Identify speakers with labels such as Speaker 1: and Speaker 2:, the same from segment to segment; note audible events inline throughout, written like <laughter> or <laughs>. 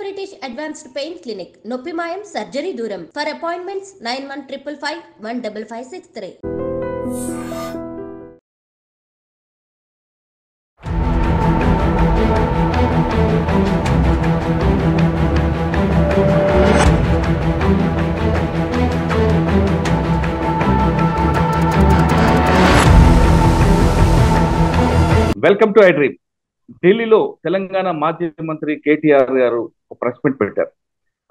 Speaker 1: British advanced pain clinic నొప్పి మాయం surgery దూరం for appointments nine one triple five one double five six three welcome to I dream ఢిల్లీలో తెలంగాణ మాజీ మంత్రి కేటీఆర్ గారు ఒక ప్రెస్ మీట్ పెట్టారు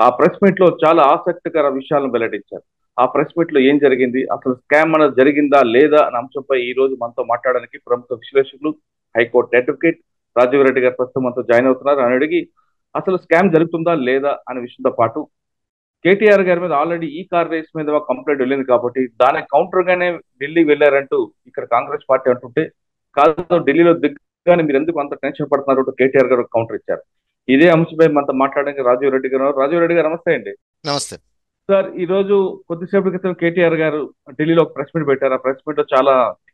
Speaker 1: ఆ ప్రెస్ మీట్ లో చాలా ఆసక్తికర విషయాలను వెల్లడించారు ఆ ప్రెస్ మీట్ లో ఏం జరిగింది అసలు స్కామ్ అనేది జరిగిందా లేదా అనే అంశంపై ఈ రోజు మనతో మాట్లాడడానికి ప్రముఖ విశ్లేషకులు హైకోర్టు అడ్వకేట్ రాజీవ్ రెడ్డి గారు ప్రస్తుతం మనతో జాయిన్ అవుతున్నారు అని అడిగి అసలు స్కామ్ జరుగుతుందా లేదా అనే విషయంతో పాటు కేటీఆర్ గారి మీద ఆల్రెడీ ఈ కార్ రేస్ మీద కంప్లైంట్ వెళ్ళింది కాబట్టి దానికి కౌంటర్ గానే ఢిల్లీ వెళ్లారంటూ ఇక్కడ కాంగ్రెస్ పార్టీ అంటుంటే కాదు ఢిల్లీలో దిగ్గానే మీరు ఎందుకు అంత టెన్షన్ పడుతున్నారు కేటీఆర్ గారు కౌంటర్ ఇచ్చారు ఇదే అంశంపై మనతో మాట్లాడడానికి రాజీవ్ రెడ్డి గారు రాజీవ్ రెడ్డి గారు నమస్తే అండి నమస్తే సార్ ఈ రోజు కొద్దిసేపటి క్రితం కేటీఆర్ గారు ఢిల్లీలో ఒక ప్రెస్ మీట్ పెట్టారు ఆ ప్రెస్ మీట్ లో చాలా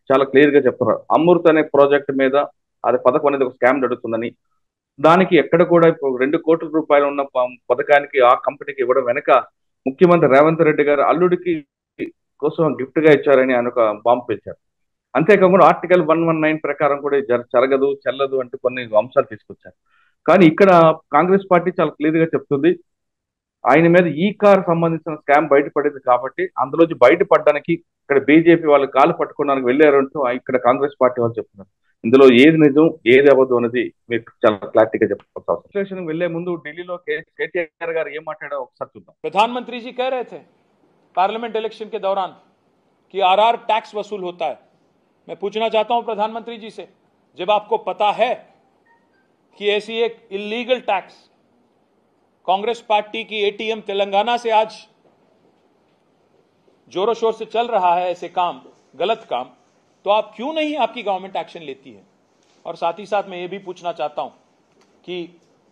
Speaker 1: చాలా క్లియర్ గా చెప్తున్నారు అమృత్ అనే ప్రాజెక్ట్ మీద అది పథకం అనేది ఒక స్కామ్ జరుగుతుందని దానికి ఎక్కడ కూడా ఇప్పుడు రెండు కోట్ల రూపాయలు ఉన్న పథకానికి ఆ కంపెనీకి ఇవ్వడం వెనక ముఖ్యమంత్రి రేవంత్ రెడ్డి గారు అల్లుడికి కోసం గిఫ్ట్ గా ఇచ్చారని ఆయన ఒక బాంబు పెంచారు అంతేకాకుండా ఆర్టికల్ వన్ వన్ నైన్ ప్రకారం కూడా జరగదు చెల్లదు అంటే కొన్ని అంశాలు తీసుకొచ్చారు కానీ ఇక్కడ కాంగ్రెస్ పార్టీ చాలా క్లియర్ గా చెప్తుంది ఆయన మీద ఈ కార్ సంబంధించిన స్కామ్ బయటపడింది కాబట్టి అందులోంచి బయటపడడానికి ఇక్కడ బీజేపీ వాళ్ళు కాలు పట్టుకోవడానికి వెళ్ళారంటూ ఇక్కడ కాంగ్రెస్ పార్టీ వాళ్ళు చెప్తున్నారు ఇందులో ఏది నిజం ఏది అవ్వదు అనేది మీకు చాలా క్లారిటీగా చెప్పవచ్చు విశ్లేషణ వెళ్లే ముందు ఢిల్లీలో
Speaker 2: కేటీఆర్ గారు ఏం మాట్లాడారో ఒకసారి చూద్దాం ప్రధానమంత్రి జీ కహ रहे थे पार्लियामेंट इलेक्शन के दौरान कि आरआर मैं पूछना चाहता हूं प्रधानमंत्री जी से जब आपको पता है कि ऐसी एक इलीगल टैक्स कांग्रेस पार्टी की एटीएम तेलंगाना से आज जोरों शोर से चल रहा है ऐसे काम गलत काम तो आप क्यों नहीं आपकी गवर्नमेंट एक्शन लेती है और साथ ही साथ मैं ये भी पूछना चाहता हूं कि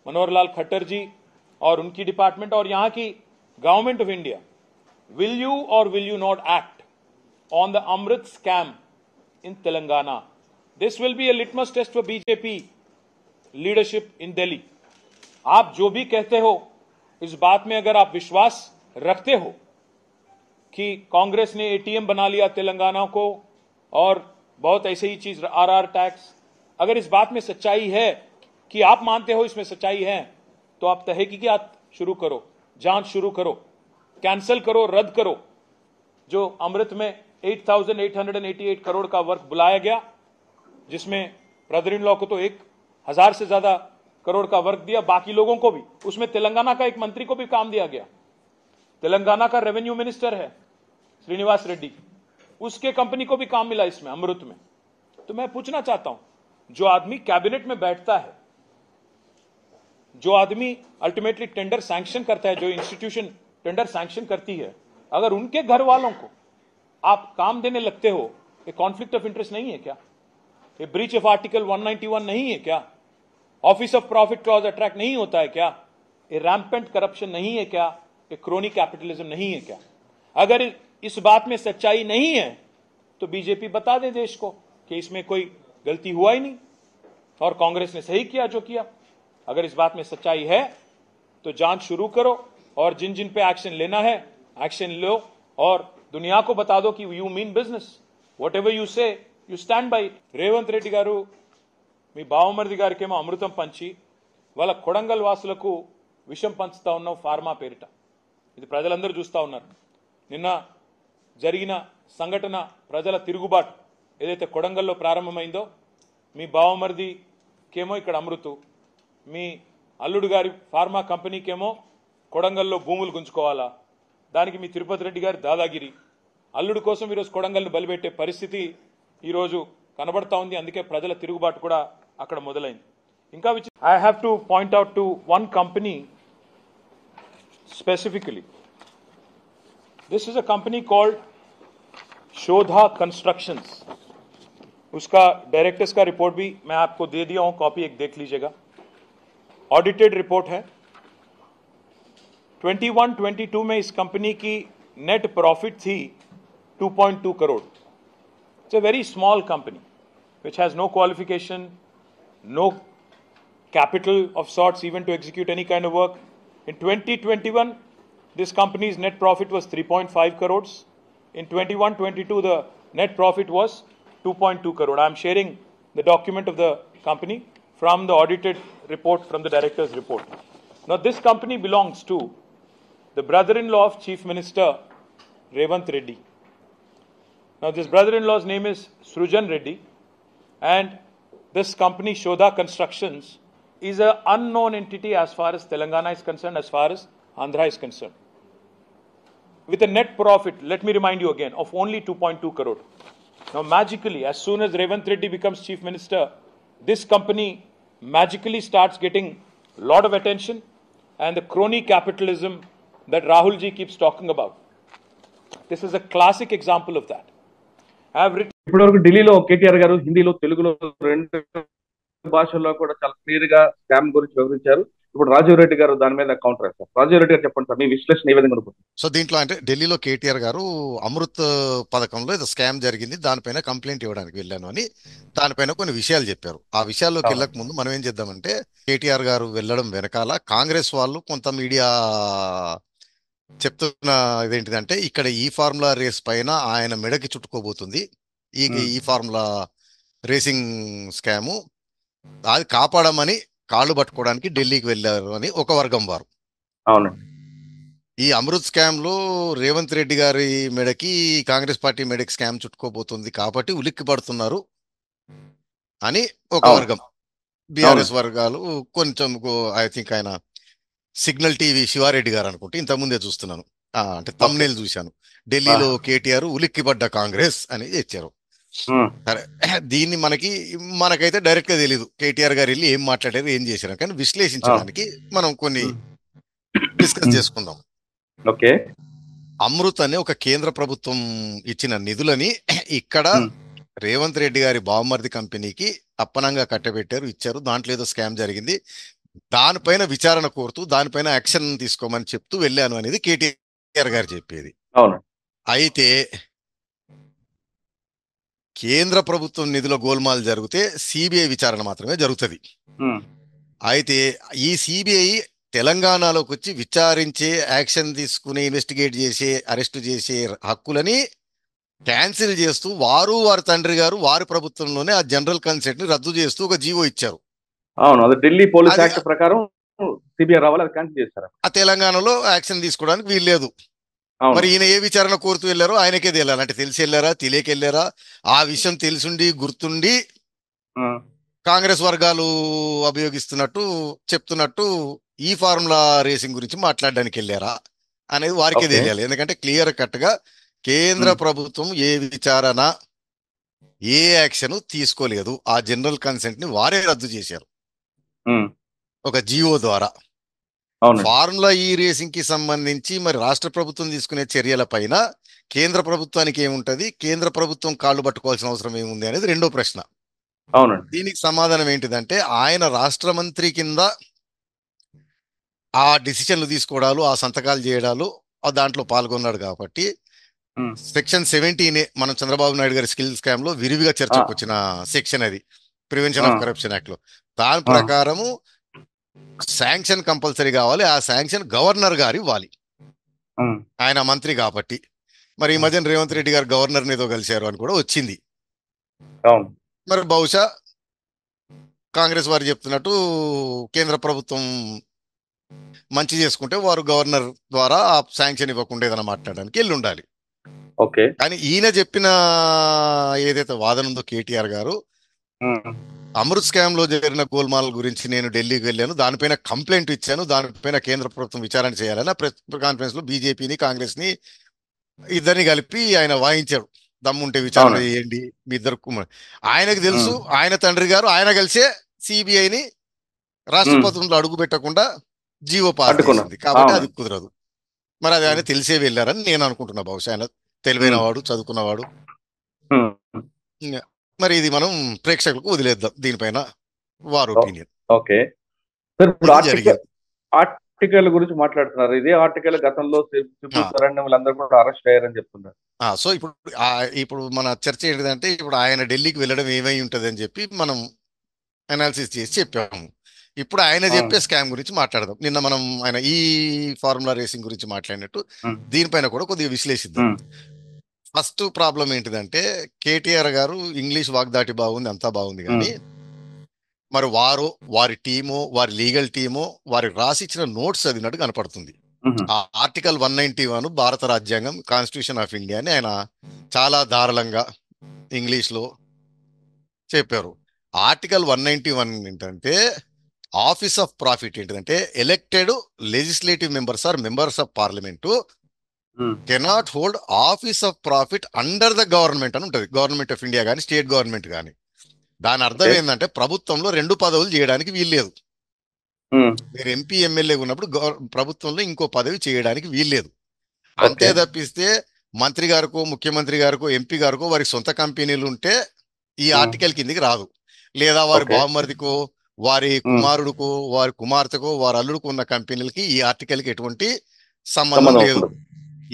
Speaker 2: मनोहर लाल खट्टर जी और उनकी डिपार्टमेंट और यहां की government of India will you और will you not act on the Amrut scam in Telangana. This will be a litmus test for BJP leadership in Delhi. आप जो भी कहते हो इस बात में अगर आप विश्वास रखते हो कि कांग्रेस ने एटीएम बना लिया तेलंगाना को और बहुत ऐसे ही चीज आरआर टैक्स अगर इस बात में सच्चाई है कि आप मानते हो इसमें सच्चाई है तो आप तहकीकत शुरू करो जांच शुरू करो कैंसिल करो रद्द करो जो अमृत में 8,888 करोड़ का वर्क बुलाया गया जिसमें ब्रदर इन लॉ को तो एक हजार से ज्यादा करोड़ का वर्क दिया बाकी लोगों को भी उसमें तेलंगाना का एक मंत्री को भी काम दिया गया तेलंगाना का रेवेन्यू मिनिस्टर है श्रीनिवास रेड्डी उसके कंपनी को भी काम मिला इसमें अमृत में तो मैं पूछना चाहता हूं जो आदमी कैबिनेट में बैठता है जो आदमी अल्टीमेटली टेंडर सैंक्शन करता है जो इंस्टीट्यूशन टेंडर सैंक्शन करती है अगर उनके घर वालों को आप काम देने लगते हो ये कॉन्फ्लिक्ट ऑफ इंटरेस्ट नहीं है क्या ये ब्रीच ऑफ आर्टिकल 191 नहीं है क्या office of profit clause attract नहीं होता है क्या ये रैम्पेंट करप्शन नहीं है क्या ये क्रोनी कैपिटलिज्म नहीं है क्या अगर इस बात में सच्चाई नहीं है तो बीजेपी बता दे देश को कि इसमें कोई गलती हुआ ही नहीं और कांग्रेस ने सही किया जो किया अगर इस बात में सच्चाई है तो जांच शुरू करो और जिन जिन पे एक्शन लेना है एक्शन लो और దునియా కో బతా కి you mean business whatever you say you stand by Revanth Reddy గారు మీ బావమరిది గారికేమో అమృతం పంచి వాళ్ళ కొడంగల్ వాసులకు విషం పంచుతా ఉన్నాం ఫార్మా పేరిట ఇది ప్రజలందరూ చూస్తూ ఉన్నారు నిన్న జరిగిన సంఘటన ప్రజల తిరుగుబాటు ఏదైతే కొడంగల్లో ప్రారంభమైందో మీ బావమరిదికేమో ఇక్కడ అమృతు మీ అల్లుడు గారి ఫార్మా కంపెనీకేమో కొడంగల్లో భూములు గుంజుకోవాలా దానికి మీ తిరుపతి రెడ్డి గారి దాదాగిరి అల్లూడి కోసం వీరస్ కొడంగల్ ని బలిపేట పరిస్థితి ఈ రోజు కనబడతా ఉంది అందుకే ప్రజల తిరుగుబాటు కూడా అక్కడ మొదలైంది ఇంకా ఇ I have to point out to one company specifically this is a company called Shodha constructions uska directors ka report bhi main aapko de diya hu copy ek dekh lijiyega audited report hai 21-22 में इस company की net profit थी 2.2 crore It's a very small company, which has no qualification, no capital of sorts even to execute any kind of work. In 2021, this company's net profit was 3.5 crores. In 21-22, the net profit was 2.2 crore. I'm sharing the document of the company from the audited report, from the director's report. Now, this company belongs to the brother in law of Chief Minister Revant Reddy. Now, this brother in law's name is Srujan Reddy, and this company, Shodha Constructions, is an unknown entity as far as Telangana is concerned, as far as Andhra is concerned. With a net profit, let me remind you again, of only 2.2 crore. Now, magically, as soon as Revant Reddy becomes Chief Minister, this company magically starts getting a lot of attention, and the crony capitalism that Rahul ji keeps talking about. This is a classic example of that. I have written
Speaker 1: ఇప్పటివరకు ఢిల్లీలో కేటీఆర్ గారు హిందీలో తెలుగులో రెండు భాషల్లో కూడా చాలా clear గా స్కామ్ గురించి వివరించారు ఇప్పుడు రాజీవ్ రెడ్డి గారు దాని మీద కౌంటర్ వేస్తారు రాజీవ్ రెడ్డి గారు చెప్పండి సార్ మీ విశ్లేషణ ఏ విధంగా
Speaker 3: సో దీంట్లో అంటే ఢిల్లీలో కేటీఆర్ గారు అమృత్ పథకంలో ఇది స్కామ్ జరిగింది దానిపైన కంప్లైంట్ ఇవ్వడానికి వెళ్ళాను అని దానిపైన కొన్ని విషయాలు చెప్పారు ఆ విషయాల్లోకి వెళ్ళక ముందు మనం ఏం చేద్దామంటే కేటీఆర్ గారు వెళ్ళడం వెనకాల కాంగ్రెస్ వాళ్ళు కొంత మీడియా చెప్తున్న ఇదేంటిదంటే ఇక్కడ ఈ ఫార్ములా రేస్ పైన ఆయన మెడకి చుట్టుకోబోతుంది ఈ ఈ ఫార్ములా రేసింగ్ స్కాము అది కాపాడమని కాళ్ళు పట్టుకోవడానికి ఢిల్లీకి వెళ్ళారు అని ఒక వర్గం వారు ఈ అమృత్ స్కామ్ లో రేవంత్ రెడ్డి గారి మెడకి కాంగ్రెస్ పార్టీ మెడకి స్కామ్ చుట్టుకోబోతుంది కాబట్టి ఉలిక్కి పడుతున్నారు అని ఒక వర్గం బీఆర్ఎస్ వర్గాలు కొంచెం ఐ థింక్ ఆయన సిగ్నల్ టీవీ శివారెడ్డి గారు అనుకుంటే ఇంతకుముందే చూస్తున్నాను అంటే తమ్నేల్ చూశాను ఢిల్లీలో కేటీఆర్ ఉలిక్కిపడ్డ కాంగ్రెస్ అని ఇచ్చారు సరే <clears throat> దీన్ని మనకి మనకైతే డైరెక్ట్ గా తెలియదు కేటీఆర్ గారు వెళ్ళి ఏం మాట్లాడారు ఏం చేశారు కానీ విశ్లేషించడానికి మనం కొన్ని డిస్కస్ చేసుకుందాం ఓకే అమృత్ అనే ఒక కేంద్ర ప్రభుత్వం ఇచ్చిన నిధులని <clears throat> ఇక్కడ రేవంత్ రెడ్డి గారి బావమర్ది కంపెనీకి అప్పనంగా కట్టబెట్టారు ఇచ్చారు దాంట్లో ఏదో స్కామ్ జరిగింది దానిపైన విచారణ కోరుతూ దానిపైన యాక్షన్ తీసుకోమని చెప్తూ వెళ్ళాను అనేది కేటీఆర్ గారు చెప్పేది అవును అయితే కేంద్ర ప్రభుత్వం నిధుల గోల్మాల్ జరిగితే సిబిఐ విచారణ మాత్రమే జరుగుతుంది అయితే ఈ సిబిఐ తెలంగాణలోకి వచ్చి విచారించే యాక్షన్ తీసుకుని ఇన్వెస్టిగేట్ చేసే అరెస్ట్ చేసే హక్కులని క్యాన్సిల్ చేస్తూ వారు వారి తండ్రి గారు వారి ప్రభుత్వంలోనే ఆ జనరల్ కన్సెంట్ ని రద్దు చేస్తూ ఒక జీవో ఇచ్చారు
Speaker 1: అవును అది ఢిల్లీ పోలీస్ యాక్ట్ ప్రకారం సిబిఐ రావాలి అది క్యాన్సిల్ చేస్తారు
Speaker 3: ఆ తెలంగాణలో యాక్షన్ తీసుకోవడానికి వీలు లేదు మరి ఈయన ఏ విచారణ కోరుతూ వెళ్ళారో ఆయనకే తెలియాలి అంటే తెలిసి వెళ్ళారా తెలియక వెళ్ళారా ఆ విషయం తెలుసుండి గుర్తుండి కాంగ్రెస్ వర్గాలు అభియోగిస్తున్నట్టు చెప్తున్నట్టు ఈ ఫార్ములా రేసింగ్ గురించి మాట్లాడడానికి వెళ్ళారా అనేది వారికే తెలియాలి ఎందుకంటే క్లియర్ కట్ గా కేంద్ర ప్రభుత్వం ఏ విచారణ ఏ యాక్షన్ తీసుకోలేదు ఆ జనరల్ కన్సెంట్ ని వారే రద్దు చేశారు ఒక జియో ద్వారా ఫార్ములా ఈ రేసింగ్ కి సంబంధించి మరి రాష్ట్ర ప్రభుత్వం తీసుకునే చర్యల పైన కేంద్ర ప్రభుత్వానికి ఏముంటది కేంద్ర ప్రభుత్వం కాళ్ళు పట్టుకోవాల్సిన అవసరం ఏముంది అనేది రెండో ప్రశ్న దీనికి సమాధానం ఏంటిదంటే ఆయన రాష్ట్ర మంత్రి కింద ఆ డిసిషన్లు తీసుకోవడాలు ఆ సంతకాలు చేయడాలు దాంట్లో పాల్గొన్నాడు కాబట్టి సెక్షన్ సెవెంటీన్ మనం చంద్రబాబు నాయుడు గారి స్కిల్ స్కామ్ లో విరివిగా చర్చకు వచ్చిన సెక్షన్ అది ప్రివెన్షన్ ఆఫ్ కరప్షన్ యాక్ట్ లో దాని ప్రకారము శాంక్షన్ కంపల్సరీ కావాలి ఆ శాంక్షన్ గవర్నర్ గారు ఇవ్వాలి ఆయన మంత్రి కాబట్టి మరి ఈ మధ్యన రేవంత్ రెడ్డి గారు గవర్నర్ ఏదో కలిశారు అని కూడా వచ్చింది మరి బహుశా కాంగ్రెస్ వారు చెప్తున్నట్టు కేంద్ర ప్రభుత్వం మంచి చేసుకుంటే వారు గవర్నర్ ద్వారా ఆ శాంక్షన్ ఇవ్వకుండా ఏదైనా మాట్లాడడానికి వెళ్ళి ఉండాలి ఓకే కానీ ఈయన చెప్పిన ఏదైతే వాదన ఉందో కేటీఆర్ గారు అమృత్ స్కామ్ లో జరిగిన గోల్మాల గురించి నేను ఢిల్లీకి వెళ్ళాను దానిపైన కంప్లైంట్ ఇచ్చాను దానిపైన కేంద్ర ప్రభుత్వం విచారణ చేయాలని ప్రెస్ కాన్ఫరెన్స్ లో బీజేపీని కాంగ్రెస్ ని ఇద్దరిని కలిపి ఆయన వాయించాడు దమ్ముంటే విచారణ చేయండి మీ ఇద్దరు ఆయనకు తెలుసు ఆయన తండ్రి గారు ఆయన కలిసే సిబిఐని రాష్ట్రపతిలో అడుగు పెట్టకుండా జీవో పార్టీ కాబట్టి అది కుదరదు మరి అది ఆయన తెలిసే వెళ్ళారని నేను అనుకుంటున్నా బహుశా ఆయన తెలివైన వాడు చదువుకున్నవాడు మరి ఇది మనం ప్రేక్షకులకు వదిలేద్దాం దీనిపైన వారు ఒపీనియన్ ఓకే ఆర్టికల్
Speaker 1: గురించి మాట్లాడుతున్నారు ఇదే ఆర్టికల్ గతంలో అందరూ కూడా అరెస్ట్ అయ్యారని చెప్తున్నారు
Speaker 3: సో ఇప్పుడు ఇప్పుడు మన చర్చ ఏంటంటే ఇప్పుడు ఆయన ఢిల్లీకి వెళ్ళడం ఏమై ఉంటుంది అని చెప్పి మనం అనాలిసిస్ చేసి చెప్పాము ఇప్పుడు ఆయన చెప్పే స్కామ్ గురించి మాట్లాడదాం నిన్న మనం ఆయన ఈ ఫార్ములా రేసింగ్ గురించి మాట్లాడినట్టు దీనిపైన కూడా కొద్దిగా విశ్లేషిద్దాం ఫస్ట్ ప్రాబ్లం ఏంటిదంటే కేటీఆర్ గారు ఇంగ్లీష్ వాగ్దాటి బాగుంది అంతా బాగుంది కానీ మరి వారు వారి టీము వారి లీగల్ టీము వారి రాసిచ్చిన నోట్స్ చదివినట్టు కనపడుతుంది ఆ ఆర్టికల్ వన్ నైన్టీ వన్ భారత రాజ్యాంగం కాన్స్టిట్యూషన్ ఆఫ్ ఇండియా అని ఆయన చాలా దారుణంగా ఇంగ్లీష్లో చెప్పారు ఆర్టికల్ వన్ నైన్టీ వన్ ఏంటంటే ఆఫీస్ ఆఫ్ ప్రాఫిట్ ఏంటంటే elected legislative members or members of parliament Hmm. Cannot hold office of profit under the government అని ఉంటుంది గవర్నమెంట్ ఆఫ్ ఇండియా కానీ స్టేట్ గవర్నమెంట్ కానీ దాని అర్థం ఏంటంటే ప్రభుత్వంలో రెండు పదవులు చేయడానికి వీల్లేదు hmm. మీరు ఎంపీ ఎమ్మెల్యే ఉన్నప్పుడు ప్రభుత్వంలో ఇంకో పదవి చేయడానికి వీల్లేదు అంతే తప్పిస్తే మంత్రి గారికో ముఖ్యమంత్రి గారికో ఎంపీ గారికో వారికి సొంత కంపెనీలు ఉంటే ఈ hmm. ఆర్టికల్ కిందికి రాదు లేదా వారి బావమరిదికో వారి కుమారుడుకో వారి కుమార్తెకో వారి అల్లుడుకు ఉన్న కంపెనీలకి ఈ ఆర్టికల్కి ఎటువంటి సంబంధం లేదు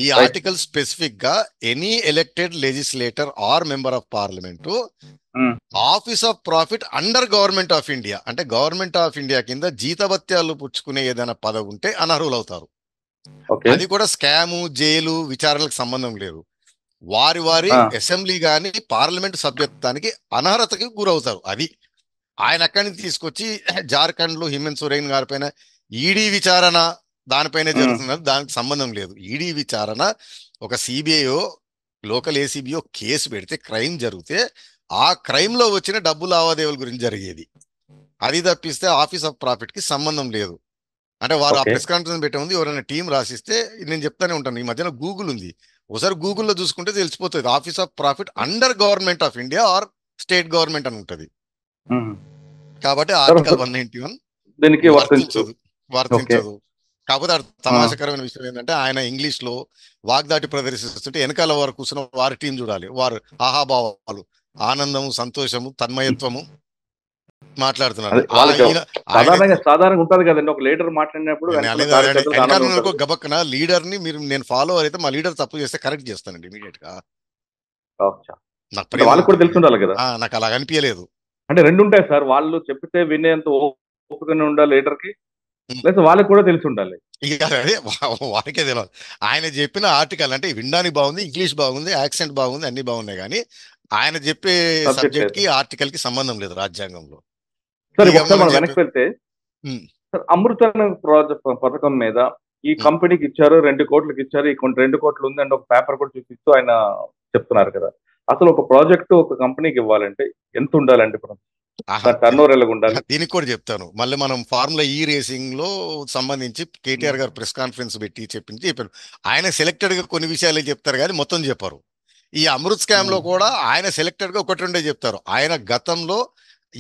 Speaker 3: ఈ ఆర్టికల్ స్పెసిఫిక్ గా any elected legislator or member of parliament office of profit under government of India అంటే గవర్నమెంట్ ఆఫ్ ఇండియా కింద జీతభత్యాలు పుచ్చుకునే ఏదైనా పదవి ఉంటే అనర్హులు అవుతారు అది కూడా స్కాము జైలు విచారణలకు సంబంధం లేదు వారి వారి అసెంబ్లీ ah. గాని పార్లమెంట్ సభ్యత్వానికి అనర్హతకి గురవుతారు అది ఆయన అక్కడి నుంచి తీసుకొచ్చి <coughs> జార్ఖండ్ లో హిమన్ సోరేన్ గారి పైన ఈడీ e విచారణ దానిపైనే జరుగుతున్నది దానికి సంబంధం లేదు ఈడీ విచారణ ఒక సిబిఐ లోకల్ ఏసీబీఓ కేసు పెడితే క్రైమ్ జరిగితే ఆ క్రైమ్లో వచ్చిన డబ్బు లావాదేవీల గురించి జరిగేది అది తప్పిస్తే ఆఫీస్ ఆఫ్ ప్రాఫిట్కి సంబంధం లేదు అంటే వారు ఆ ప్రెస్ కాన్ఫరెన్స్ పెట్టే ఉంది ఎవరైనా టీం రాసిస్తే నేను చెప్తానే ఉంటాను ఈ మధ్యన గూగుల్ ఉంది ఒకసారి గూగుల్లో చూసుకుంటే తెలిసిపోతుంది office of profit under government of India or state government అని ఉంటుంది కాబట్టి ఆర్టికల్ వన్ నైన్టీ వన్ వర్తించదు వర్తించదు కాకపోతే తమాషకరమైన విషయం ఏంటంటే ఆయన ఇంగ్లీష్ లో వాగ్దాటి ప్రదర్శిస్తుంటే వెనకాల వారు కూర్చున్న వారి టీం చూడాలి వారు ఆహాభావాలు ఆనందము సంతోషము తన్మయత్వము మాట్లాడుతున్నారు
Speaker 1: సాధారణంగా కదండి
Speaker 3: ఒక లీడర్ మాట్లాడినప్పుడు గబక్కన లీడర్ ని మీరు నేను ఫాలో అయితే మా లీడర్ తప్పు చేస్తే కరెక్ట్ చేస్తానండి ఇమీడియట్ గా
Speaker 1: వాళ్ళకి కూడా నాకు అలా అనిపించలేదు అంటే రెండు ఉంటాయి సార్ వాళ్ళు చెప్తే వినేంత ఓపికనే ఉండాలి లీడర్ కి లేదా వాళ్ళకి కూడా తెలిసి ఉండాలి అదే వాడికే తెలియదు ఆయన చెప్పిన ఆర్టికల్ అంటే వినడానికి బాగుంది ఇంగ్లీష్ బాగుంది
Speaker 3: యాక్సెంట్ బాగుంది అన్ని బాగున్నాయి కానీ ఆయన చెప్పే సబ్జెక్ట్ కి ఆర్టికల్ కి సంబంధం లేదు రాజ్యాంగంలో
Speaker 1: వెనక్కి వెళ్తే అమృత ప్రాజెక్ట్ పథకం మీద ఈ కంపెనీకి ఇచ్చారు రెండు కోట్లకి ఇచ్చారు ఈ కొన్ని రెండు కోట్లు ఉంది అండ్ ఒక పేపర్ కూడా చూపిస్తూ ఆయన చెప్తున్నారు కదా అసలు ఒక ప్రాజెక్ట్ ఒక కంపెనీకి ఇవ్వాలంటే ఎంత ఉండాలండి దీనికి కూడా చెప్తాను మళ్ళీ మనం ఫార్ములా ఈ రేసింగ్ లో సంబంధించి
Speaker 3: కేటీఆర్ గారు ప్రెస్ కాన్ఫరెన్స్ పెట్టి చెప్పింది చెప్పారు ఆయన సెలెక్టెడ్ గా కొన్ని విషయాలే చెప్తారు కానీ మొత్తం చెప్పారు ఈ అమృత్ స్కామ్ లో కూడా ఆయన సెలెక్టెడ్ గా ఒకటి రెండే చెప్తారు ఆయన గతంలో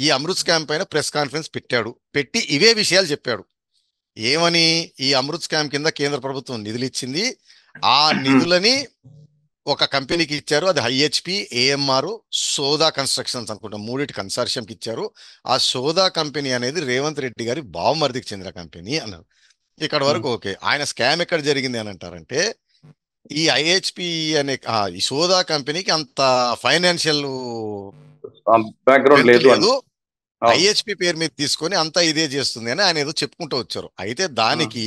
Speaker 3: ఈ అమృత్ స్కామ్ పైన ప్రెస్ కాన్ఫరెన్స్ పెట్టాడు పెట్టి ఇవే విషయాలు చెప్పాడు ఏమని ఈ అమృత్ స్కామ్ కింద కేంద్ర ప్రభుత్వం నిధులు ఇచ్చింది ఆ నిధులని ఒక కంపెనీకి ఇచ్చారు అది హైహెచ్పి ఏఎంఆర్ సోదా కన్స్ట్రక్షన్స్ అనుకుంటా మూడిటి కన్సార్షియంకి ఇచ్చారు ఆ సోదా కంపెనీ అనేది రేవంత్ రెడ్డి గారి బావమర్దికి చెందిన కంపెనీ అన్నారు ఇక్కడ వరకు ఓకే ఆయన స్కామ్ ఎక్కడ జరిగింది అని అంటారంటే ఈ ఐహెచ్పి అనే ఈ సోదా కంపెనీకి అంత ఫైనాన్షియల్
Speaker 1: బ్యాక్గ్రౌండ్ లేదు
Speaker 3: ఐహెచ్పి పేరు మీద తీసుకొని అంతా ఇదే చేస్తుంది అని ఆయన ఏదో చెప్పుకుంటూ వచ్చారు అయితే దానికి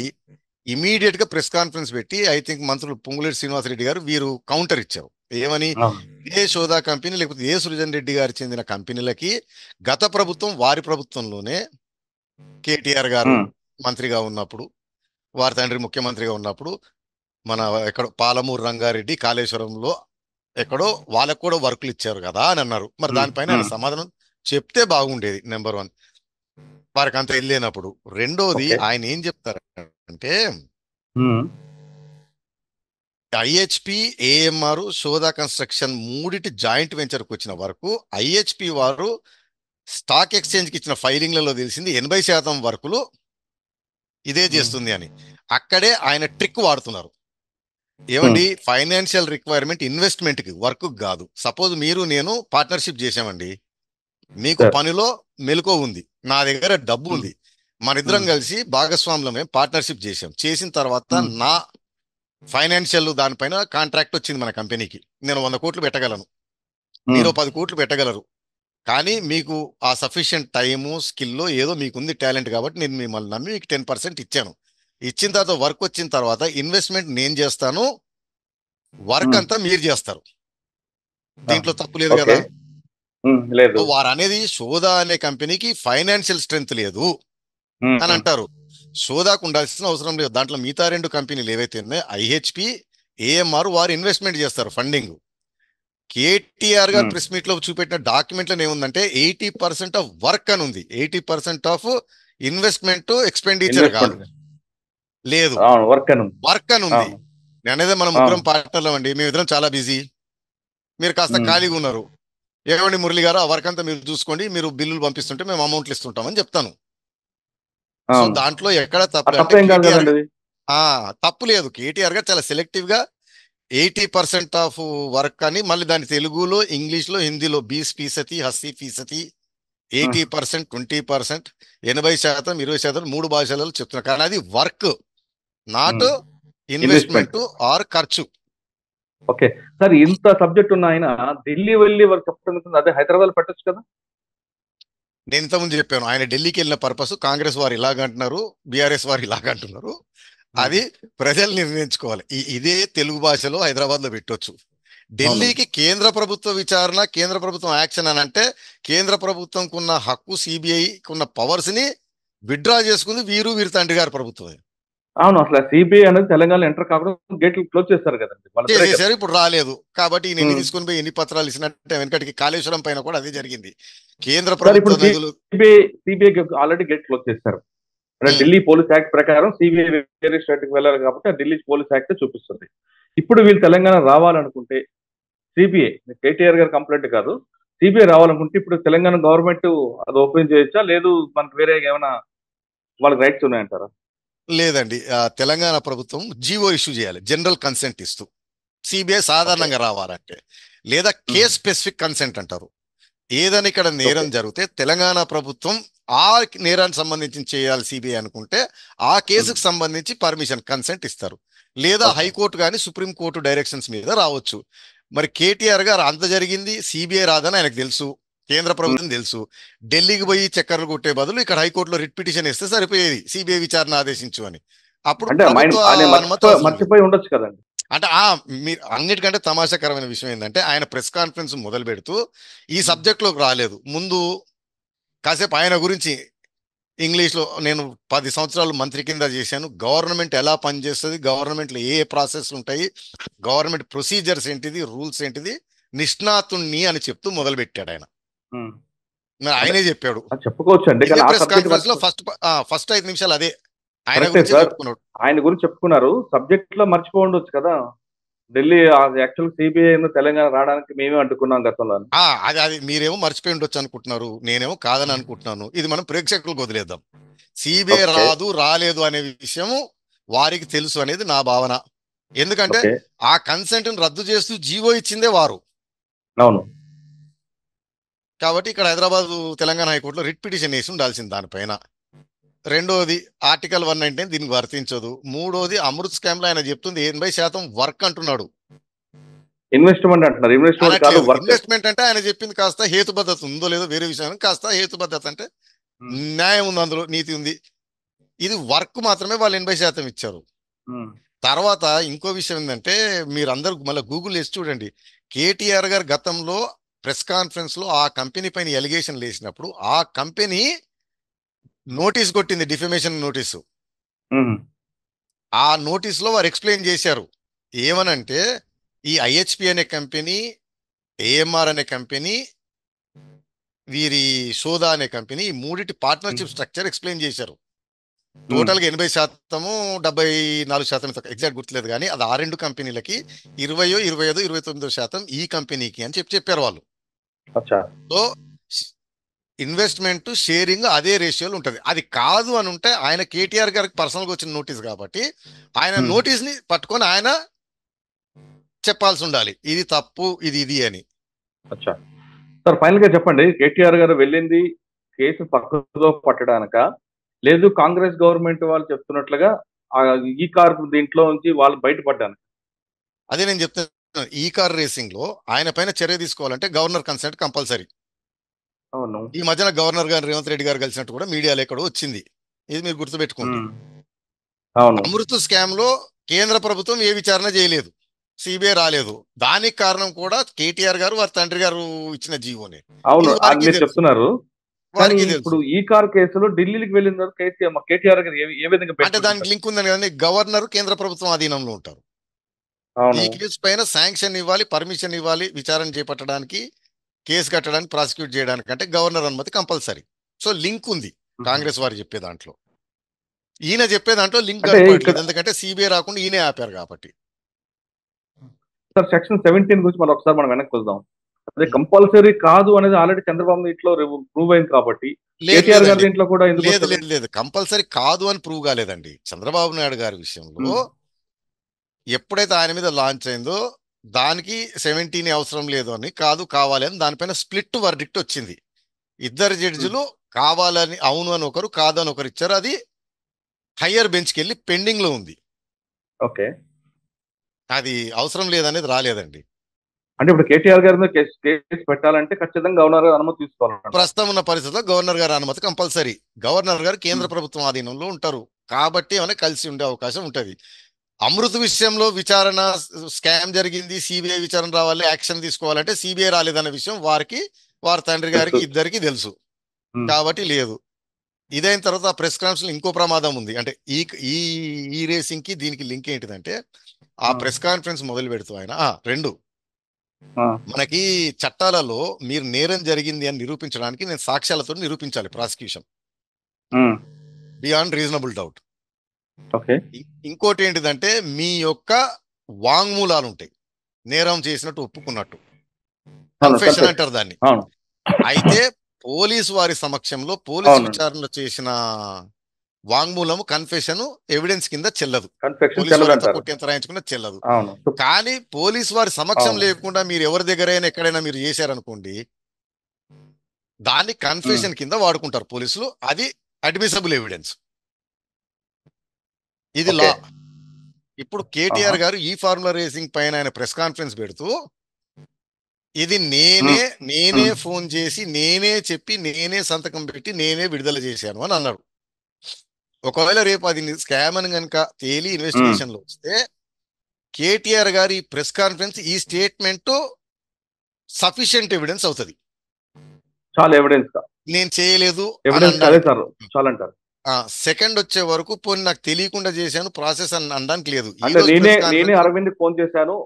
Speaker 3: ఇమీడియట్ గా ప్రెస్ కాన్ఫరెన్స్ పెట్టి ఐ థింక్ మంత్రులు పొంగులేటి శ్రీనివాసరెడ్డి గారు వీరు కౌంటర్ ఇచ్చారు ఏమని ఏ సోదా కంపెనీ లేకపోతే ఏ సృజన్ రెడ్డి గారు చెందిన కంపెనీలకి గత ప్రభుత్వం వారి ప్రభుత్వంలోనే కేటీఆర్ గారు మంత్రిగా ఉన్నప్పుడు వారి తండ్రి ముఖ్యమంత్రిగా ఉన్నప్పుడు మన ఎక్కడ పాలమూరు రంగారెడ్డి కాళేశ్వరంలో ఎక్కడో వాళ్ళకు కూడా వర్కులు ఇచ్చారు కదా అని అన్నారు మరి దానిపైన సమాధానం చెప్తే బాగుండేది నెంబర్ వన్ వారికి అంత వెళ్ళినప్పుడు రెండోది ఆయన ఏం చెప్తారు అంటే ఐహెచ్పి ఏఎంఆర్ సోదా కన్స్ట్రక్షన్ మూడిటి జాయింట్ వెంచర్కి వచ్చిన వరకు ఐహెచ్పి వారు స్టాక్ ఎక్స్చేంజ్కి ఇచ్చిన ఫైలింగ్లలో తెలిసింది ఎనభై శాతం వర్కులు ఇదే చేస్తుంది అని అక్కడే ఆయన ట్రిక్ వాడుతున్నారు ఏమండి ఫైనాన్షియల్ రిక్వైర్మెంట్ ఇన్వెస్ట్మెంట్కి వర్క్ కాదు సపోజ్ మీరు నేను పార్ట్నర్షిప్ చేసామండి మీకు పనిలో మెలకువ ఉంది నా దగ్గర డబ్బు ఉంది ఇద్దరం కలిసి మేము పార్ట్నర్షిప్ చేసాం చేసిన తర్వాత నా ఫైనాన్షియల్ దానిపైన కాంట్రాక్ట్ వచ్చింది మన కంపెనీకి నేను వంద కోట్లు పెట్టగలను మీరు పది కోట్లు పెట్టగలరు కానీ మీకు ఆ సఫిషియంట్ టైము స్కిల్ ఏదో మీకుంది టాలెంట్ కాబట్టి నేను మిమ్మల్ని నమ్మి మీకు టెన్ పర్సెంట్ ఇచ్చాను ఇచ్చిన తర్వాత వర్క్ వచ్చిన తర్వాత ఇన్వెస్ట్మెంట్ నేను చేస్తాను వర్క్ అంతా మీరు చేస్తారు దీంట్లో తప్పు లేదు కదా లేదు వారు అనేది సోదా అనే కంపెనీకి ఫైనాన్షియల్ స్ట్రెంగ్త్ లేదు అని అంటారు సోదాకు ఉండాల్సిన అవసరం లేదు దాంట్లో మిగతా రెండు కంపెనీలు ఏవైతే ఉన్నాయో ఐహెచ్పి ఏఎంఆర్ వారు ఇన్వెస్ట్మెంట్ చేస్తారు ఫండింగ్ కేటీఆర్ గారు ప్రెస్ మీట్ లో చూపెట్టిన డాక్యుమెంట్ లో ఏముందంటే ఎయిటీ పర్సెంట్ ఆఫ్ వర్క్ అని ఉంది eighty percent of investment expenditure కాదు లేదు వర్క్ అని ఉంది నేనైతే మనం ముగ్గురం లో అండి మేమిద్దరం చాలా బిజీ మీరు కాస్త ఖాళీగా ఉన్నారు ఏమండి మురళి గారు ఆ వర్క్ అంతా మీరు చూసుకోండి మీరు బిల్లులు పంపిస్తుంటే మేము అమౌంట్లు ఇస్తుంటామని చెప్తాను దాంట్లో ఎక్కడ తప్పు తప్పు లేదు కేటీఆర్ గారు చాలా సెలెక్టివ్ గా ఎయిటీ పర్సెంట్ ఆఫ్ వర్క్ అని మళ్ళీ దాని తెలుగులో ఇంగ్లీష్లో హిందీలో బీస్ ఫీసతి హస్సీ ఫీసతి ఎయిటీ పర్సెంట్ ట్వంటీ పర్సెంట్ ఎనభై శాతం ఇరవై శాతం మూడు భాషలలో చెప్తున్నారు కానీ అది వర్క్
Speaker 1: నాట్ ఇన్వెస్ట్మెంట్ ఆర్ ఖర్చు ఓకే సార్ ఇంత సబ్జెక్ట్ ఉన్న ఆయన ఢిల్లీ వెళ్ళి వారు చెప్తుంది అదే హైదరాబాద్ పెట్టచ్చు కదా
Speaker 3: నేను ఇంతకుముందు చెప్పాను ఆయన ఢిల్లీకి వెళ్ళిన పర్పస్ కాంగ్రెస్ వారు ఇలాగ అంటున్నారు బీఆర్ఎస్ వారు ఇలాగ అంటున్నారు అది ప్రజలు నిర్ణయించుకోవాలి ఇదే తెలుగు భాషలో హైదరాబాద్ లో పెట్టొచ్చు ఢిల్లీకి కేంద్ర ప్రభుత్వ విచారణ కేంద్ర ప్రభుత్వం యాక్షన్ అని అంటే కేంద్ర ప్రభుత్వంకున్న హక్కు సిబిఐకి ఉన్న పవర్స్ ని విత్డ్రా చేసుకుంది వీరు వీరి తండ్రి గారి ప్రభుత్వమే అవును
Speaker 1: అసలు సిబిఐ అనేది తెలంగాణ ఎంటర్ కాకుండా గేట్లు క్లోజ్ చేస్తారు
Speaker 3: కదండి ఇప్పుడు రాలేదు కాబట్టి నేను తీసుకుని పోయి ఎన్ని పత్రాలు ఇచ్చినట్టే వెనకటికి కాళేశ్వరం పైన కూడా అదే జరిగింది కేంద్ర ప్రభుత్వం
Speaker 1: సిబిఐ ఆల్రెడీ గేట్ క్లోజ్ చేస్తారు అంటే ఢిల్లీ పోలీస్ యాక్ట్ ప్రకారం సిబిఐ వేరే స్టేట్ కి వెళ్ళాలి కాబట్టి ఢిల్లీ పోలీస్ యాక్ట్ చూపిస్తుంది ఇప్పుడు వీళ్ళు తెలంగాణ రావాలనుకుంటే సిబిఐ కేటీఆర్ గారు కంప్లైంట్ కాదు సిబిఐ రావాలనుకుంటే ఇప్పుడు తెలంగాణ గవర్నమెంట్ అది ఓపెన్ చేయొచ్చా లేదు మనకు వేరే ఏమైనా వాళ్ళకి రైట్స్ ఉన్నాయంటారా లేదండి
Speaker 3: తెలంగాణ ప్రభుత్వం జీవో ఇష్యూ చేయాలి జనరల్ కన్సెంట్ ఇస్తూ సిబిఐ సాధారణంగా రావాలంటే లేదా కేస్ స్పెసిఫిక్ కన్సెంట్ అంటారు ఏదని ఇక్కడ నేరం జరిగితే తెలంగాణ ప్రభుత్వం ఆ నేరానికి సంబంధించి చేయాలి సిబిఐ అనుకుంటే ఆ కేసుకు సంబంధించి పర్మిషన్ కన్సెంట్ ఇస్తారు లేదా హైకోర్టు కానీ సుప్రీంకోర్టు డైరెక్షన్స్ మీద రావచ్చు మరి కేటీఆర్ గారు అంత జరిగింది సిబిఐ రాదని ఆయనకు తెలుసు కేంద్ర ప్రభుత్వం తెలుసు ఢిల్లీకి పోయి చక్కర్లు కొట్టే బదులు ఇక్కడ హైకోర్టులో రిట్ పిటిషన్ ఇస్తే సరిపోయేది సిబిఐ విచారణ ఆదేశించు అని అప్పుడు మర్చిపోయి ఉండొచ్చు కదండి అంటే ఆ మీరు అన్నిటికంటే తమాషాకరమైన విషయం ఏంటంటే ఆయన ప్రెస్ కాన్ఫరెన్స్ మొదలు పెడుతూ ఈ సబ్జెక్ట్లోకి రాలేదు ముందు కాసేపు ఆయన గురించి ఇంగ్లీష్లో నేను పది సంవత్సరాలు మంత్రి కింద చేశాను గవర్నమెంట్ ఎలా పనిచేస్తుంది గవర్నమెంట్లో ఏ ఏ ప్రాసెస్ ఉంటాయి గవర్నమెంట్ ప్రొసీజర్స్ ఏంటిది రూల్స్ ఏంటిది నిష్ణాతుణ్ణి అని చెప్తూ మొదలుపెట్టాడు ఆయన ఆయనే చెప్పాడు చెప్పుకోవచ్చు అండి ఫస్ట్ ఫస్ట్ ఐదు నిమిషాలు అదే
Speaker 1: ఆయన గురించి ఆయన గురించి చెప్పుకున్నారు సబ్జెక్ట్ లో మర్చిపోండొచ్చు కదా ఢిల్లీ యాక్చువల్ సిబిఐ తెలంగాణ రావడానికి మేమే అంటుకున్నాం గతంలో
Speaker 3: అది అది మీరేమో మర్చిపోయి ఉండొచ్చు అనుకుంటున్నారు నేనేమో కాదని అనుకుంటున్నాను ఇది మనం ప్రేక్షకులకు వదిలేద్దాం సిబిఐ రాదు రాలేదు అనే విషయం వారికి తెలుసు అనేది నా భావన ఎందుకంటే ఆ కన్సెంట్ రద్దు చేస్తూ జీవో ఇచ్చిందే వారు అవును కాబట్టి ఇక్కడ హైదరాబాద్ తెలంగాణ హైకోర్టులో రిట్ పిటిషన్ వేసి ఉండాల్సింది దానిపైన రెండోది ఆర్టికల్ వన్ అంటే దీనికి వర్తించదు మూడోది అమృత్ స్కామ్ లో ఆయన చెప్తుంది ఎనభై శాతం వర్క్ అంటున్నాడు
Speaker 1: ఇన్వెస్ట్మెంట్ అంటున్నారు ఇన్వెస్ట్మెంట్
Speaker 3: ఇన్వెస్ట్మెంట్ అంటే ఆయన చెప్పింది కాస్త హేతుబద్ధత ఉందో లేదో వేరే విషయం కాస్త హేతుబద్ధత అంటే hmm. న్యాయం ఉంది అందులో నీతి ఉంది ఇది వర్క్ మాత్రమే వాళ్ళు ఎనభై శాతం ఇచ్చారు hmm. తర్వాత ఇంకో విషయం ఏంటంటే మీరు అందరు మళ్ళీ గూగుల్ చేసి చూడండి కేటీఆర్ గారు గతంలో ప్రెస్ కాన్ఫరెన్స్లో ఆ కంపెనీ పైన ఎలిగేషన్ లేచినప్పుడు ఆ కంపెనీ నోటీస్ కొట్టింది డిఫిమేషన్ నోటీసు ఆ నోటీస్లో వారు ఎక్స్ప్లెయిన్ చేశారు ఏమనంటే ఈ ఐహెచ్పి అనే కంపెనీ ఏఎంఆర్ అనే కంపెనీ వీరి సోదా అనే కంపెనీ ఈ మూడిటి పార్ట్నర్షిప్ స్ట్రక్చర్ ఎక్స్ప్లెయిన్ చేశారు Hmm. టోటల్గా ఎనభై శాతము డెబ్బై నాలుగు శాతం ఎగ్జాక్ట్ గుర్తులేదు కానీ అది ఆ రెండు కంపెనీలకి ఇరవయో ఇరవై ఐదు ఇరవై తొమ్మిదో శాతం ఈ కంపెనీకి అని చెప్పి చెప్పారు వాళ్ళు సో ఇన్వెస్ట్మెంట్ షేరింగ్ అదే రేషియోలు ఉంటుంది అది కాదు అని ఉంటే ఆయన కేటీఆర్ గారికి పర్సనల్గా వచ్చిన నోటీస్ కాబట్టి ఆయన hmm. నోటీస్ని పట్టుకొని ఆయన చెప్పాల్సి ఉండాలి ఇది తప్పు
Speaker 1: ఇది ఇది అని సార్ ఫైనల్ గా చెప్పండి కేటీఆర్ గారు వెళ్ళింది కేసు పక్కలో పట్టడానక లేదు కాంగ్రెస్ గవర్నమెంట్ వాళ్ళు చెప్తున్నట్లుగా ఈ కార్ దీంట్లో నుంచి వాళ్ళు బయటపడ్డాను అదే నేను చెప్తాను ఈ కార్ రేసింగ్ లో
Speaker 3: ఆయన పైన చర్య తీసుకోవాలంటే గవర్నర్ కన్సెంట్ కంపల్సరీ అవును ఈ మధ్యన గవర్నర్ గారు రేవంత్ రెడ్డి గారు కలిసినట్టు కూడా మీడియాలో ఎక్కడో వచ్చింది ఇది మీరు గుర్తుపెట్టుకోండి అవును అమృత స్కామ్ లో కేంద్ర ప్రభుత్వం ఏ విచారణ చేయలేదు సిబిఐ రాలేదు దానికి కారణం కూడా
Speaker 1: కేటీఆర్ గారు వారి తండ్రి గారు ఇచ్చిన జీవోనే అవును చెప్తున్నారు ఇప్పుడు ఈ కార్ కేసులో ఢిల్లీకి వెళ్ళిన కేటీఆర్ గారు ఏ విధంగా అంటే దానికి లింక్ ఉందని
Speaker 3: గవర్నర్ కేంద్ర ప్రభుత్వం ఆధీనంలో ఉంటారు ఈ కేసు పైన శాంక్షన్ ఇవ్వాలి పర్మిషన్ ఇవ్వాలి విచారణ చేపట్టడానికి కేసు కట్టడానికి ప్రాసిక్యూట్ చేయడానికి అంటే గవర్నర్ అనుమతి కంపల్సరీ సో లింక్ ఉంది కాంగ్రెస్ వారు చెప్పే దాంట్లో ఈయన చెప్పే దాంట్లో లింక్ ఎందుకంటే సిబిఐ రాకుండా ఈయనే ఆపారు కాబట్టి
Speaker 1: సార్ సెక్షన్ సెవెంటీన్ గురించి మనం ఒకసారి మనం వెనక్కి వద్దాం అదే కంపల్సరీ కాదు అనేది ఆల్రెడీ చంద్రబాబు ఇంట్లో ప్రూవ్ అయింది కాబట్టి కేటీఆర్ గారి ఇంట్లో కూడా లేదు లేదు లేదు
Speaker 3: కంపల్సరీ కాదు అని ప్రూవ్ కాలేదండి చంద్రబాబు నాయుడు గారి విషయంలో ఎప్పుడైతే ఆయన మీద లాంచ్ అయిందో దానికి సెవెంటీన్ అవసరం లేదు అని కాదు కావాలి అని దానిపైన స్ప్లిట్ వర్డిక్ట్ వచ్చింది ఇద్దరు జడ్జిలు కావాలని అవును అని ఒకరు కాదని ఒకరు ఇచ్చారు అది హయ్యర్ బెంచ్కి వెళ్ళి పెండింగ్ లో ఉంది ఓకే అది అవసరం లేదనేది రాలేదండి అంటే
Speaker 1: ఇప్పుడు కేటీఆర్ గారి కేసు కేసు పెట్టాలంటే ఖచ్చితంగా గవర్నర్ గారు అనుమతి తీసుకోవాలి
Speaker 3: ప్రస్తుతం ఉన్న పరిస్థితుల్లో గవర్నర్ గారి అనుమతి కంపల్సరీ గవర్నర్ గారు కేంద్ర hmm. ప్రభుత్వం ఆధీనంలో ఉంటారు కాబట్టి ఏమైనా కలిసి ఉండే అవకాశం ఉంటుంది అమృత్ విషయంలో విచారణ స్కామ్ జరిగింది సిబిఐ విచారణ రావాలి యాక్షన్ తీసుకోవాలంటే సిబిఐ రాలేదన్న విషయం వారికి వారి తండ్రి గారికి ఇద్దరికి తెలుసు hmm. కాబట్టి లేదు ఇదైన తర్వాత ఆ ప్రెస్ కాన్ఫరెన్స్ ఇంకో ప్రమాదం ఉంది అంటే ఈ ఈ ఈ రేసింగ్ కి దీనికి లింక్ ఏంటిదంటే ఆ hmm. ప్రెస్ కాన్ఫరెన్స్ మొదలు పెడుతూ ఆయన రెండు మనకి చట్టాలలో మీరు నేరం జరిగింది అని నిరూపించడానికి నేను సాక్ష్యాలతో నిరూపించాలి ప్రాసిక్యూషన్ బియాండ్ రీజనబుల్ డౌట్ ఇంకోటి ఏంటిదంటే మీ యొక్క వాంగ్మూలాలు ఉంటాయి నేరం చేసినట్టు ఒప్పుకున్నట్టు
Speaker 1: కన్ఫెషన్ అంటారు దాన్ని
Speaker 3: అయితే పోలీసు వారి సమక్షంలో పోలీసు విచారణ చేసిన వాంగ్మూలము కన్ఫెషన్ ఎవిడెన్స్ కింద చెల్లదు రాయించుకున్న చెల్లదు కానీ పోలీస్ వారి సమక్షం లేకుండా మీరు ఎవరి దగ్గరైనా ఎక్కడైనా మీరు చేశారనుకోండి దాన్ని కన్ఫెషన్ కింద వాడుకుంటారు పోలీసులు అది అడ్మిసబుల్ ఎవిడెన్స్ ఇది లా ఇప్పుడు కేటీఆర్ గారు ఈ ఫార్ములా రేసింగ్ పైన ఆయన ప్రెస్ కాన్ఫరెన్స్ పెడుతూ ఇది నేనే నేనే ఫోన్ చేసి నేనే చెప్పి నేనే సంతకం పెట్టి నేనే విడుదల చేశాను అని అన్నారు ఒకవేళ రేపు అది స్కామ్ అని కనుక తేలి ఇన్వెస్టిగేషన్ లో వస్తే కేటీఆర్ గారి ప్రెస్ కాన్ఫరెన్స్ ఈ స్టేట్మెంట్ సఫిషియంట్ ఎవిడెన్స్ అవుతుంది చాలా ఎవిడెన్స్ నేను చేయలేదు సెకండ్ వచ్చే వరకు పోనీ నాకు తెలియకుండా చేశాను ప్రాసెస్
Speaker 1: అని అనడానికి లేదు నేనే అరవింద్ ఫోన్ చేశాను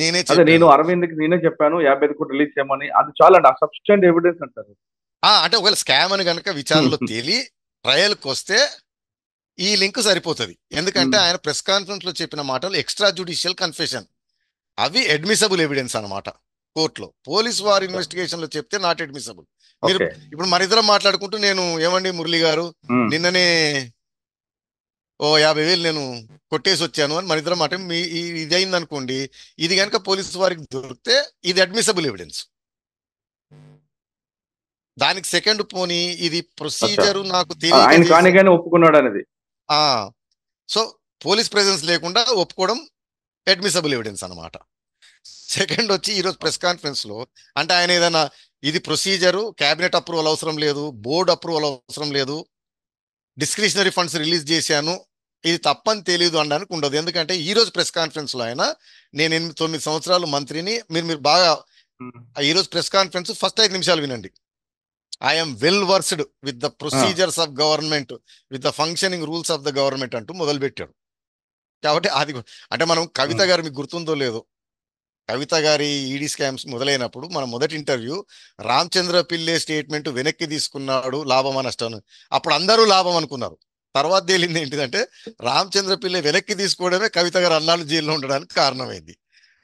Speaker 1: నేనే నేను కి నేనే చెప్పాను యాభై కోట్లు రిలీజ్ చేయమని అది చాలా అండి ఎవిడెన్స్ అంటారు
Speaker 3: అంటే ఒకవేళ స్కామ్ అని కనుక విచారణలో <laughs> తేలి ట్రయల్కి వస్తే ఈ లింక్ సరిపోతుంది ఎందుకంటే ఆయన ప్రెస్ కాన్ఫరెన్స్ లో చెప్పిన మాటలు ఎక్స్ట్రా జుడిషియల్ కన్ఫెషన్ అవి అడ్మిసబుల్ ఎవిడెన్స్ అనమాట కోర్టులో పోలీస్ వారి ఇన్వెస్టిగేషన్ లో చెప్తే నాట్ అడ్మిసబుల్ మీరు ఇప్పుడు మరిద్దరం ఇద్దరం మాట్లాడుకుంటూ నేను ఏమండి మురళి గారు నిన్ననే ఓ యాభై వేలు నేను కొట్టేసి వచ్చాను అని మరిద్దరం మాట మీ ఇది అయింది అనుకోండి ఇది కనుక పోలీసు వారికి దొరికితే ఇది అడ్మిసబుల్ ఎవిడెన్స్ దానికి సెకండ్ పోని ఇది ప్రొసీజర్ నాకు తెలియదు
Speaker 1: ఒప్పుకున్నాడు అనేది
Speaker 3: సో పోలీస్ ప్రెసెన్స్ లేకుండా ఒప్పుకోవడం అడ్మిసబుల్ ఎవిడెన్స్ అనమాట సెకండ్ వచ్చి ఈరోజు ప్రెస్ కాన్ఫరెన్స్ లో అంటే ఆయన ఏదైనా ఇది ప్రొసీజరు క్యాబినెట్ అప్రూవల్ అవసరం లేదు బోర్డు అప్రూవల్ అవసరం లేదు డిస్క్రిషనరీ ఫండ్స్ రిలీజ్ చేశాను ఇది తప్పని తెలియదు అనడానికి ఉండదు ఎందుకంటే ఈ రోజు ప్రెస్ కాన్ఫరెన్స్ లో ఆయన నేను ఎనిమిది తొమ్మిది సంవత్సరాలు మంత్రిని మీరు మీరు బాగా ఈరోజు ప్రెస్ కాన్ఫరెన్స్ ఫస్ట్ ఐదు నిమిషాలు వినండి I'm well versed with the procedures of government with the functioning rules of the government అంటూ మొదలుపెట్టాడు కాబట్టి అది అంటే మనం కవిత hmm. గారు మీకు గుర్తుందో లేదో కవిత గారి ఈడీ e స్కామ్స్ మొదలైనప్పుడు మన మొదటి ఇంటర్వ్యూ రామచంద్ర పిల్లే స్టేట్మెంట్ వెనక్కి తీసుకున్నాడు లాభం నష్టం అప్పుడు అందరూ లాభం అనుకున్నారు తర్వాత తేలింది ఏంటిదంటే రామచంద్ర పిల్లే వెనక్కి తీసుకోవడమే కవిత గారు అన్నాళ్ళు జైల్లో ఉండడానికి కారణమైంది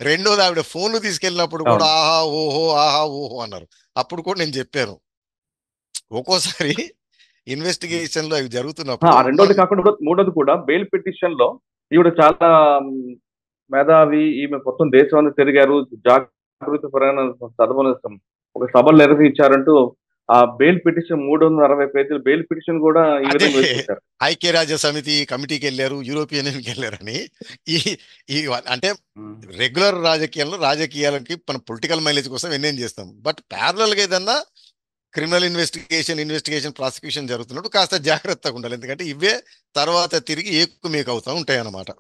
Speaker 3: రెండోది ఆవిడ ఫోన్లు తీసుకెళ్ళినప్పుడు కూడా ఆహా ఓహో ఆహా ఓహో అన్నారు అప్పుడు కూడా నేను చెప్పాను
Speaker 1: ఒక్కోసారి ఇన్వెస్టిగేషన్ లో అవి జరుగుతున్నప్పుడు రెండోది కాకుండా మూడోది కూడా బెయిల్ పిటిషన్ లో ఈవిడ చాలా మేధావి ఈమె మొత్తం దేశం అంతా తిరిగారు జాగృతి పరంగా ఒక సభలు నిర్వహించారంటూ ఆ బెయిల్ పిటిషన్ మూడు వందల అరవై పేజీల బెయిల్ పిటిషన్ కూడా
Speaker 3: ఐక్యరాజ్య సమితి కమిటీకి వెళ్ళారు యూరోపియన్ వెళ్ళారని ఈ ఈ అంటే రెగ్యులర్ రాజకీయాల్లో రాజకీయాలకి మన పొలిటికల్ మైలేజ్ కోసం ఎన్నేం చేస్తాం బట్ ప్యారలల్ గా ఏదన్నా క్రిమినల్ ఇన్వెస్టిగేషన్ ఇన్వెస్టిగేషన్ ప్రాసిక్యూషన్ జరుగుతున్నప్పుడు కాస్త జాగ్రత్తగా ఉండాలి ఎందుకంటే ఇవే తర్వాత తిరిగి ఏకు మీకు అవుతా ఉంటాయి అన్నమాట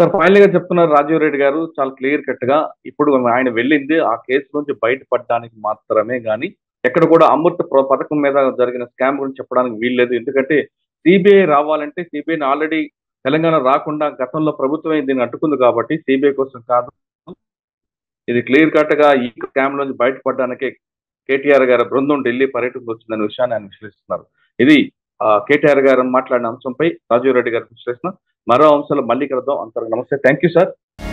Speaker 1: సార్ ఫైనల్ గా చెప్తున్నారు రాజీవ్ రెడ్డి గారు చాలా క్లియర్ కట్ గా ఇప్పుడు ఆయన వెళ్ళింది ఆ కేసు నుంచి బయటపడడానికి మాత్రమే గాని ఎక్కడ కూడా అమృత పథకం మీద జరిగిన స్కామ్ గురించి చెప్పడానికి వీల్లేదు ఎందుకంటే సిబిఐ రావాలంటే సిబిఐని ఆల్రెడీ తెలంగాణ రాకుండా గతంలో ప్రభుత్వమే దీన్ని అడ్డుకుంది కాబట్టి సిబిఐ కోసం కాదు ఇది క్లియర్ కట్ గా ఈ స్కామ్ నుంచి బయటపడడానికే కేటీఆర్ గారి బృందం ఢిల్లీ పర్యటనకు వచ్చిందనే విషయాన్ని ఆయన విశ్లేషిస్తున్నారు ఇది కేటీఆర్ గారు మాట్లాడిన అంశంపై రాజీవ్ రెడ్డి గారి విశ్లేషణ మరో అంశాలు మళ్ళీ కలుద్దాం అంతరం నమస్తే థ్యాంక్ యూ సార్